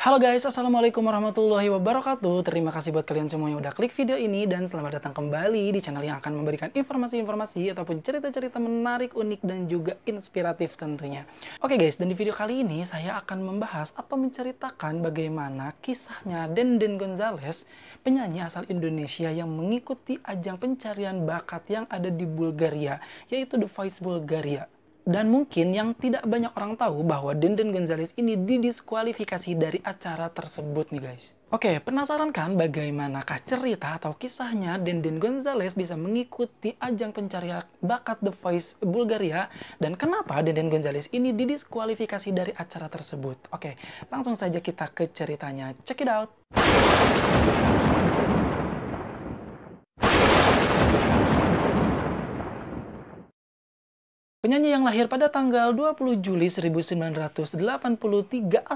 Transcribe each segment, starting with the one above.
Halo guys, Assalamualaikum warahmatullahi wabarakatuh Terima kasih buat kalian semua yang udah klik video ini Dan selamat datang kembali di channel yang akan memberikan informasi-informasi Ataupun cerita-cerita menarik, unik, dan juga inspiratif tentunya Oke guys, dan di video kali ini saya akan membahas atau menceritakan bagaimana kisahnya Denden Gonzales, Penyanyi asal Indonesia yang mengikuti ajang pencarian bakat yang ada di Bulgaria Yaitu The Voice Bulgaria dan mungkin yang tidak banyak orang tahu bahwa Denden Gonzalez ini didiskualifikasi dari acara tersebut nih guys. Oke, penasaran kan bagaimanakah cerita atau kisahnya Denden Gonzalez bisa mengikuti ajang pencarian bakat The Voice Bulgaria dan kenapa Denden Gonzalez ini didiskualifikasi dari acara tersebut? Oke, langsung saja kita ke ceritanya. Check it out. Penyanyi yang lahir pada tanggal 20 Juli 1983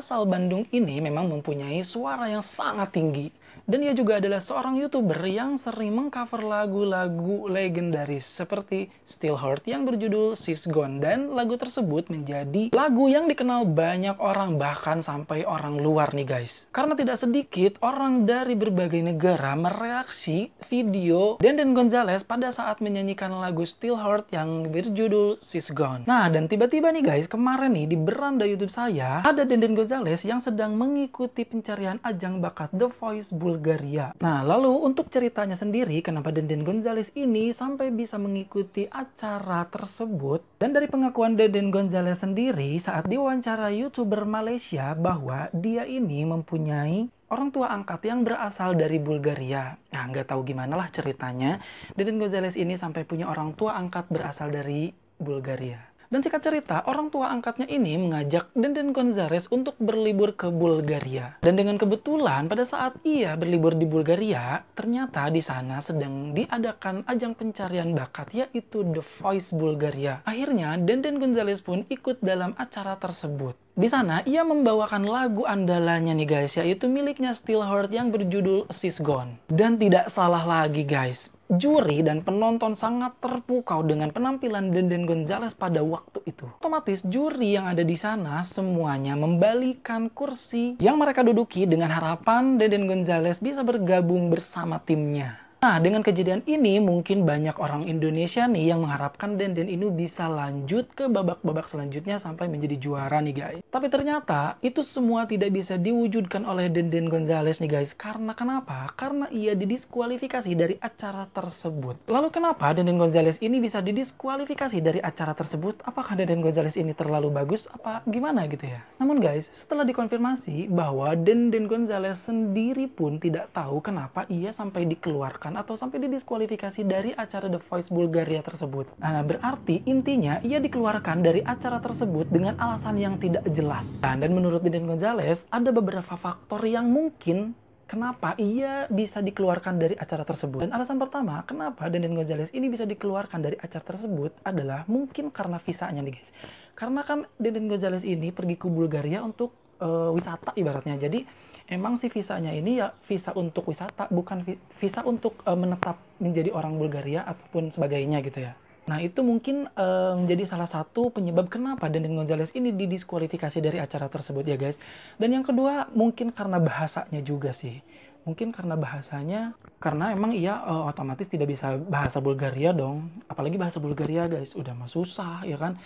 asal Bandung ini memang mempunyai suara yang sangat tinggi. Dan ia juga adalah seorang YouTuber yang sering mengcover lagu-lagu legendaris seperti Still Heart yang berjudul Sis Gone dan lagu tersebut menjadi lagu yang dikenal banyak orang bahkan sampai orang luar nih guys. Karena tidak sedikit orang dari berbagai negara mereaksi video Denden Gonzales pada saat menyanyikan lagu Still Heart yang berjudul Sis Gone. Nah dan tiba-tiba nih guys kemarin nih di beranda YouTube saya ada Denden Gonzales yang sedang mengikuti pencarian ajang bakat The Voice Bulan Bulgaria. Nah, lalu untuk ceritanya sendiri, kenapa Deden Gonzalez ini sampai bisa mengikuti acara tersebut? Dan dari pengakuan Deden Gonzalez sendiri saat diwawancara YouTuber Malaysia bahwa dia ini mempunyai orang tua angkat yang berasal dari Bulgaria. Nah, nggak tahu gimana lah ceritanya. Deden Gonzalez ini sampai punya orang tua angkat berasal dari Bulgaria. Dan singkat cerita, orang tua angkatnya ini mengajak Denden Gonzales untuk berlibur ke Bulgaria. Dan dengan kebetulan pada saat ia berlibur di Bulgaria, ternyata di sana sedang diadakan ajang pencarian bakat yaitu The Voice Bulgaria. Akhirnya Denden Gonzales pun ikut dalam acara tersebut. Di sana ia membawakan lagu andalannya nih guys yaitu miliknya Steelheart yang berjudul Sis Gone. Dan tidak salah lagi guys, Juri dan penonton sangat terpukau dengan penampilan Denden Gonzales pada waktu itu. Otomatis juri yang ada di sana semuanya membalikan kursi yang mereka duduki dengan harapan Denden Gonzales bisa bergabung bersama timnya. Nah, dengan kejadian ini mungkin banyak orang Indonesia nih yang mengharapkan Denden ini bisa lanjut ke babak-babak selanjutnya sampai menjadi juara nih guys. Tapi ternyata itu semua tidak bisa diwujudkan oleh Denden Gonzales nih guys. Karena kenapa? Karena ia didiskualifikasi dari acara tersebut. Lalu kenapa Denden Gonzales ini bisa didiskualifikasi dari acara tersebut? Apakah Denden Gonzales ini terlalu bagus apa gimana gitu ya? Namun guys, setelah dikonfirmasi bahwa Denden Gonzales sendiri pun tidak tahu kenapa ia sampai dikeluarkan atau sampai didiskualifikasi dari acara The Voice Bulgaria tersebut. Nah, berarti intinya ia dikeluarkan dari acara tersebut dengan alasan yang tidak jelas. Nah, dan menurut Deden Gonzalez, ada beberapa faktor yang mungkin kenapa ia bisa dikeluarkan dari acara tersebut. Dan alasan pertama, kenapa Dinan Gonzalez ini bisa dikeluarkan dari acara tersebut adalah mungkin karena visanya nih guys. Karena kan Dinan Gonzalez ini pergi ke Bulgaria untuk uh, wisata ibaratnya. Jadi emang sih visanya ini ya visa untuk wisata, bukan visa untuk uh, menetap menjadi orang Bulgaria ataupun sebagainya gitu ya. Nah itu mungkin uh, menjadi salah satu penyebab kenapa Daniel Gonzalez ini didiskualifikasi dari acara tersebut ya guys. Dan yang kedua mungkin karena bahasanya juga sih. Mungkin karena bahasanya, karena emang ia uh, otomatis tidak bisa bahasa Bulgaria dong. Apalagi bahasa Bulgaria guys, udah mah susah ya kan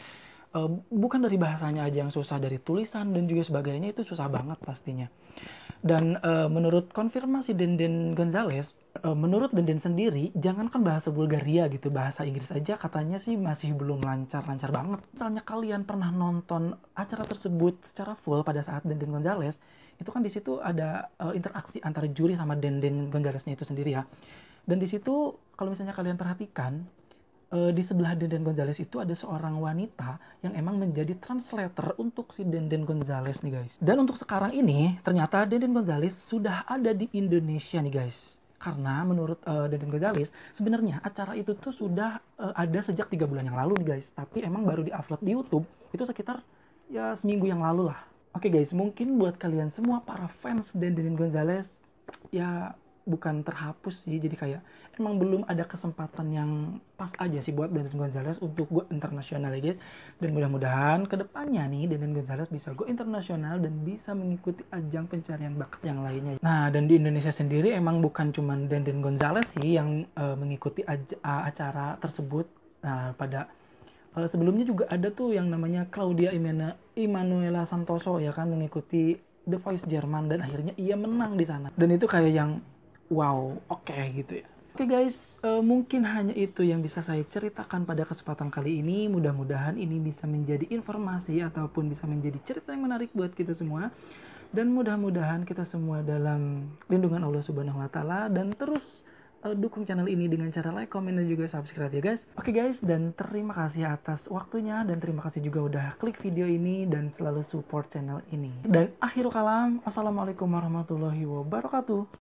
uh, bukan dari bahasanya aja yang susah dari tulisan dan juga sebagainya itu susah banget pastinya dan uh, menurut konfirmasi Denden Gonzales e, menurut Denden sendiri jangankan bahasa Bulgaria gitu bahasa Inggris aja katanya sih masih belum lancar-lancar banget misalnya kalian pernah nonton acara tersebut secara full pada saat Denden Gonzales itu kan di situ ada uh, interaksi antara juri sama Denden Gonzalesnya itu sendiri ya dan di situ kalau misalnya kalian perhatikan uh, di sebelah Denden Gonzales itu ada seorang wanita yang emang menjadi translator untuk si Denden Gonzales nih guys. Dan untuk sekarang ini ternyata Denden Gonzales sudah ada di Indonesia nih guys. Karena menurut uh, eh, Deden Gonzales sebenarnya acara itu tuh sudah uh, ada sejak tiga bulan yang lalu nih guys. Tapi emang baru diupload di YouTube itu sekitar ya seminggu yang lalu lah. Oke okay guys, mungkin buat kalian semua para fans Denden Gonzales ya bukan terhapus sih jadi kayak emang belum ada kesempatan yang pas aja sih buat Denden Gonzalez untuk gue internasional ya guys dan mudah-mudahan kedepannya nih Denden Gonzalez bisa gue internasional dan bisa mengikuti ajang pencarian bakat yang lainnya nah dan di Indonesia sendiri emang bukan cuman Denden Gonzalez sih yang uh, mengikuti acara tersebut nah pada uh, sebelumnya juga ada tuh yang namanya Claudia Imena Immanuela Santoso ya kan mengikuti The Voice Jerman dan akhirnya ia menang di sana dan itu kayak yang wow oke okay, gitu ya Oke okay guys, uh, mungkin hanya itu yang bisa saya ceritakan pada kesempatan kali ini. Mudah-mudahan ini bisa menjadi informasi ataupun bisa menjadi cerita yang menarik buat kita semua. Dan mudah-mudahan kita semua dalam lindungan Allah Subhanahu wa taala dan terus uh, dukung channel ini dengan cara like, comment dan juga subscribe ya guys. Oke okay guys, dan terima kasih atas waktunya dan terima kasih juga udah klik video ini dan selalu support channel ini. Dan akhirul kalam, assalamualaikum warahmatullahi wabarakatuh.